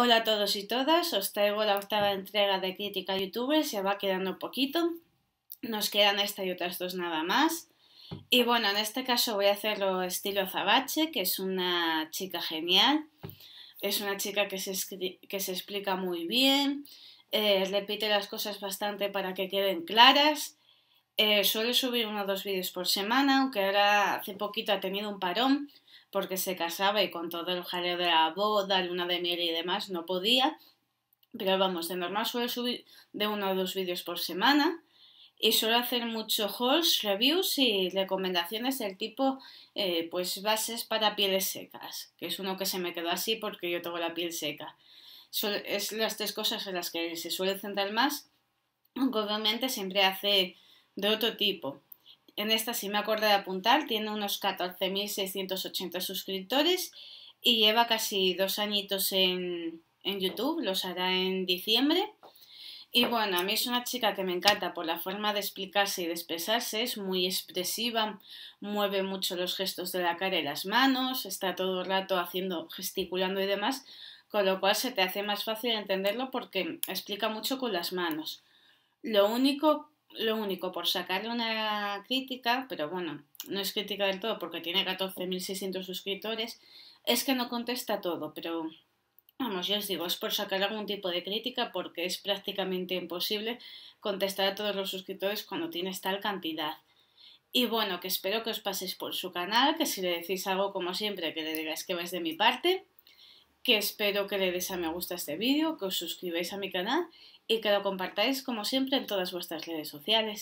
Hola a todos y todas, os traigo la octava entrega de Crítica Youtuber, se va quedando poquito, nos quedan esta y otras dos nada más. Y bueno, en este caso voy a hacerlo estilo Zabache, que es una chica genial, es una chica que se, que se explica muy bien, eh, repite las cosas bastante para que queden claras eh, suele subir uno o dos vídeos por semana, aunque ahora hace poquito ha tenido un parón porque se casaba y con todo el jaleo de la boda, luna de miel y demás no podía. Pero vamos, de normal suele subir de uno o dos vídeos por semana y suele hacer mucho hauls, reviews y recomendaciones del tipo eh, pues bases para pieles secas, que es uno que se me quedó así porque yo tengo la piel seca. son es las tres cosas en las que se suele centrar más, aunque obviamente siempre hace de otro tipo. En esta, si me acordé de apuntar, tiene unos 14.680 suscriptores y lleva casi dos añitos en, en YouTube, los hará en diciembre. Y bueno, a mí es una chica que me encanta por la forma de explicarse y de expresarse, es muy expresiva, mueve mucho los gestos de la cara y las manos, está todo el rato haciendo, gesticulando y demás, con lo cual se te hace más fácil entenderlo porque explica mucho con las manos. Lo único lo único, por sacarle una crítica, pero bueno, no es crítica del todo porque tiene 14.600 suscriptores, es que no contesta todo, pero vamos, yo os digo, es por sacar algún tipo de crítica porque es prácticamente imposible contestar a todos los suscriptores cuando tienes tal cantidad. Y bueno, que espero que os paséis por su canal, que si le decís algo como siempre, que le digáis que vais de mi parte que espero que le des a me gusta este vídeo, que os suscribáis a mi canal y que lo compartáis como siempre en todas vuestras redes sociales.